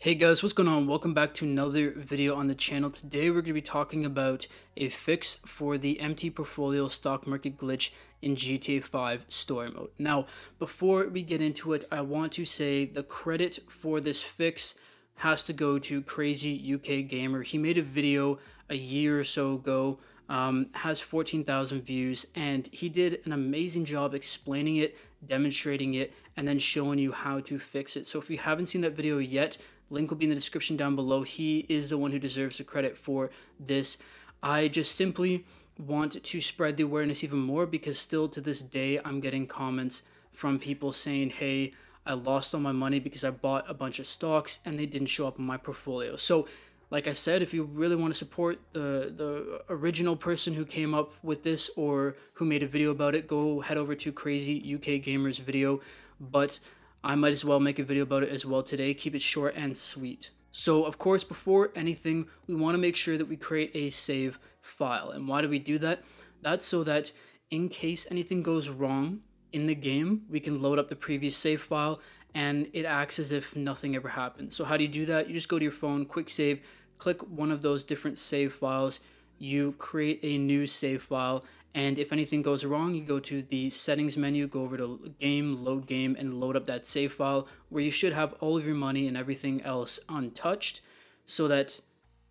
Hey guys, what's going on? Welcome back to another video on the channel. Today we're going to be talking about a fix for the empty portfolio stock market glitch in GTA 5 story mode. Now, before we get into it, I want to say the credit for this fix has to go to Crazy UK Gamer. He made a video a year or so ago, um, has 14,000 views, and he did an amazing job explaining it, demonstrating it, and then showing you how to fix it. So if you haven't seen that video yet, Link will be in the description down below. He is the one who deserves the credit for this. I just simply want to spread the awareness even more because still to this day, I'm getting comments from people saying, hey, I lost all my money because I bought a bunch of stocks and they didn't show up in my portfolio. So like I said, if you really want to support the, the original person who came up with this or who made a video about it, go head over to Crazy UK Gamers video. But I might as well make a video about it as well today, keep it short and sweet. So of course, before anything, we want to make sure that we create a save file. And why do we do that? That's so that in case anything goes wrong in the game, we can load up the previous save file and it acts as if nothing ever happened. So how do you do that? You just go to your phone, quick save, click one of those different save files, you create a new save file and if anything goes wrong, you go to the settings menu, go over to game, load game, and load up that save file where you should have all of your money and everything else untouched so that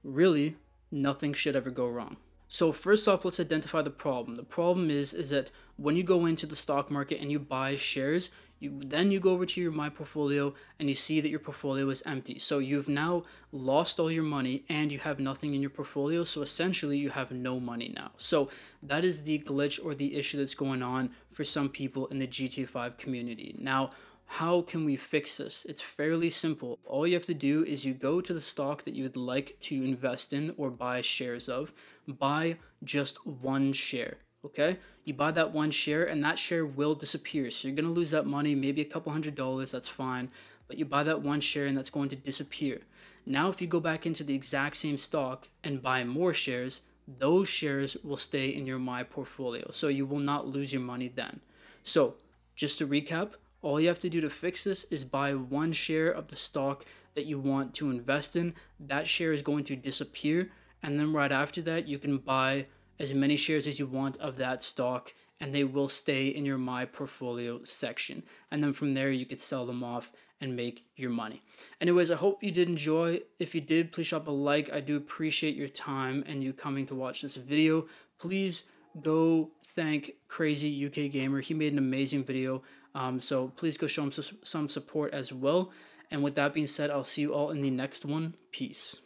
really nothing should ever go wrong. So first off, let's identify the problem. The problem is, is that when you go into the stock market and you buy shares, you then you go over to your my portfolio and you see that your portfolio is empty. So you've now lost all your money and you have nothing in your portfolio. So essentially you have no money now. So that is the glitch or the issue that's going on for some people in the GT5 community. Now, how can we fix this? It's fairly simple. All you have to do is you go to the stock that you would like to invest in or buy shares of, buy just one share okay? You buy that one share and that share will disappear. So you're gonna lose that money, maybe a couple hundred dollars, that's fine. But you buy that one share and that's going to disappear. Now, if you go back into the exact same stock and buy more shares, those shares will stay in your My portfolio. So you will not lose your money then. So just to recap, all you have to do to fix this is buy one share of the stock that you want to invest in. That share is going to disappear. And then right after that, you can buy as many shares as you want of that stock and they will stay in your my portfolio section and then from there you could sell them off and make your money anyways i hope you did enjoy if you did please drop a like i do appreciate your time and you coming to watch this video please go thank crazy uk gamer he made an amazing video um, so please go show him some support as well and with that being said i'll see you all in the next one peace